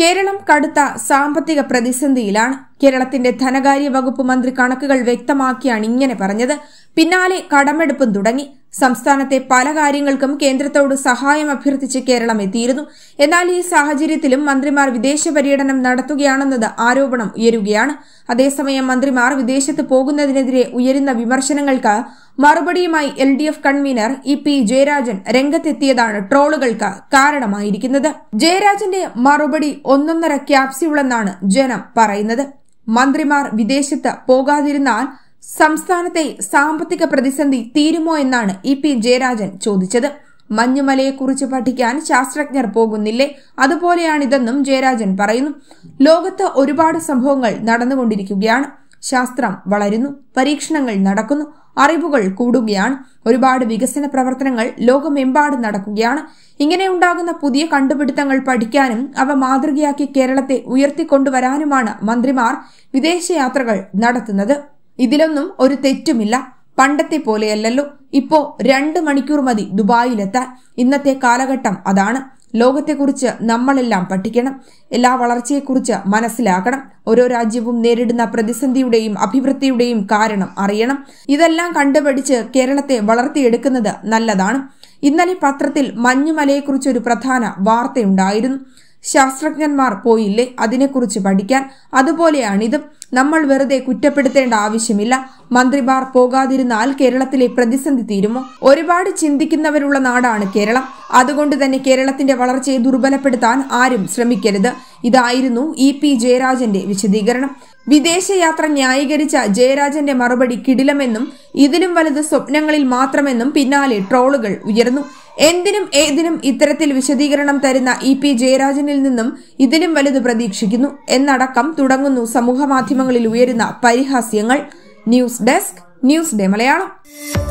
കേരളം കടുത്ത സാമ്പത്തിക പ്രതിസന്ധിയിലാണ് കേരളത്തിന്റെ ധനകാര്യ വകുപ്പ് മന്ത്രി കണക്കുകൾ വ്യക്തമാക്കിയാണ് ഇങ്ങനെ പറഞ്ഞത് പിന്നാലെ കടമെടുപ്പും തുടങ്ങി സംസ്ഥാനത്തെ പല കാര്യങ്ങൾക്കും കേന്ദ്രത്തോട് സഹായം അഭ്യർത്ഥിച്ച് കേരളം എത്തിയിരുന്നു എന്നാൽ ഈ സാഹചര്യത്തിലും മന്ത്രിമാർ വിദേശ പര്യടനം നടത്തുകയാണെന്നത് ആരോപണം ഉയരുകയാണ് അതേസമയം മന്ത്രിമാർ വിദേശത്ത് പോകുന്നതിനെതിരെ ഉയരുന്ന വിമർശനങ്ങൾക്ക് മറുപടിയുമായി L D F convener E P Jayarajan രംഗത്തെത്തിയതാണ് ട്രോളുകൾക്ക് കാരണമായിരിക്കുന്നത് ജയരാജന്റെ മറുപടി ഒന്നൊന്നര ക്യാപ്സ്യൂളെന്നാണ് ജനം പറയുന്നത് മന്ത്രിമാർ വിദേശത്ത് പോകാതിരുന്നാൽ സംസ്ഥാനത്തെ സാമ്പത്തിക പ്രതിസന്ധി തീരുമോ എന്നാണ് ഇ പി ജയരാജൻ ചോദിച്ചത് മഞ്ഞുമലയെക്കുറിച്ച് പഠിക്കാൻ ശാസ്ത്രജ്ഞർ പോകുന്നില്ലേ അതുപോലെയാണിതെന്നും ജയരാജൻ പറയുന്നു ലോകത്ത് ഒരുപാട് സംഭവങ്ങൾ നടന്നുകൊണ്ടിരിക്കുകയാണ് ശാസ്ത്രം വളരുന്നു പരീക്ഷണങ്ങൾ നടക്കുന്നു അറിവുകൾ കൂടുകയാണ് ഒരുപാട് വികസന പ്രവർത്തനങ്ങൾ ലോകമെമ്പാട് നടക്കുകയാണ് ഇങ്ങനെ ഉണ്ടാകുന്ന പുതിയ കണ്ടുപിടുത്തങ്ങൾ പഠിക്കാനും അവ മാതൃകയാക്കി കേരളത്തെ ഉയർത്തിക്കൊണ്ടുവരാനുമാണ് മന്ത്രിമാർ വിദേശയാത്രകൾ നടത്തുന്നത് ഇതിലൊന്നും ഒരു തെറ്റുമില്ല പണ്ടത്തെ പോലെയല്ലല്ലോ ഇപ്പോ രണ്ട് മണിക്കൂർ മതി ദുബായിലെത്താൻ ഇന്നത്തെ കാലഘട്ടം അതാണ് ലോകത്തെക്കുറിച്ച് നമ്മളെല്ലാം പഠിക്കണം എല്ലാ വളർച്ചയെക്കുറിച്ച് മനസ്സിലാക്കണം ഓരോ രാജ്യവും നേരിടുന്ന പ്രതിസന്ധിയുടെയും അഭിവൃദ്ധിയുടെയും കാരണം അറിയണം ഇതെല്ലാം കണ്ടുപിടിച്ച് കേരളത്തെ വളർത്തിയെടുക്കുന്നത് നല്ലതാണ് ഇന്നലെ പത്രത്തിൽ മഞ്ഞുമലയെക്കുറിച്ചൊരു പ്രധാന വാർത്തയുണ്ടായിരുന്നു ശാസ്ത്രജ്ഞന്മാർ പോയില്ലേ അതിനെക്കുറിച്ച് പഠിക്കാൻ അതുപോലെയാണിതും നമ്മൾ വെറുതെ കുറ്റപ്പെടുത്തേണ്ട ആവശ്യമില്ല മന്ത്രിമാർ പോകാതിരുന്നാൽ കേരളത്തിലെ പ്രതിസന്ധി തീരുമോ ഒരുപാട് ചിന്തിക്കുന്നവരുള്ള നാടാണ് കേരളം അതുകൊണ്ട് തന്നെ കേരളത്തിന്റെ വളർച്ചയെ ദുർബലപ്പെടുത്താൻ ആരും ശ്രമിക്കരുത് ഇതായിരുന്നു ഇ പി ജയരാജന്റെ വിശദീകരണം വിദേശയാത്ര ന്യായീകരിച്ച ജയരാജന്റെ മറുപടി കിടിലമെന്നും ഇതിലും വലുത് സ്വപ്നങ്ങളിൽ മാത്രമെന്നും പിന്നാലെ ട്രോളുകൾ ഉയർന്നു എന്തിനും ഏതിനും ഇത്തരത്തിൽ വിശദീകരണം തരുന്ന ഇ പി ജയരാജനിൽ നിന്നും ഇതിലും വലുത് പ്രതീക്ഷിക്കുന്നു എന്നടക്കം തുടങ്ങുന്നു സമൂഹമാധ്യമങ്ങളിൽ ഉയരുന്ന പരിഹാസ്യങ്ങൾ news desk news day Malayalam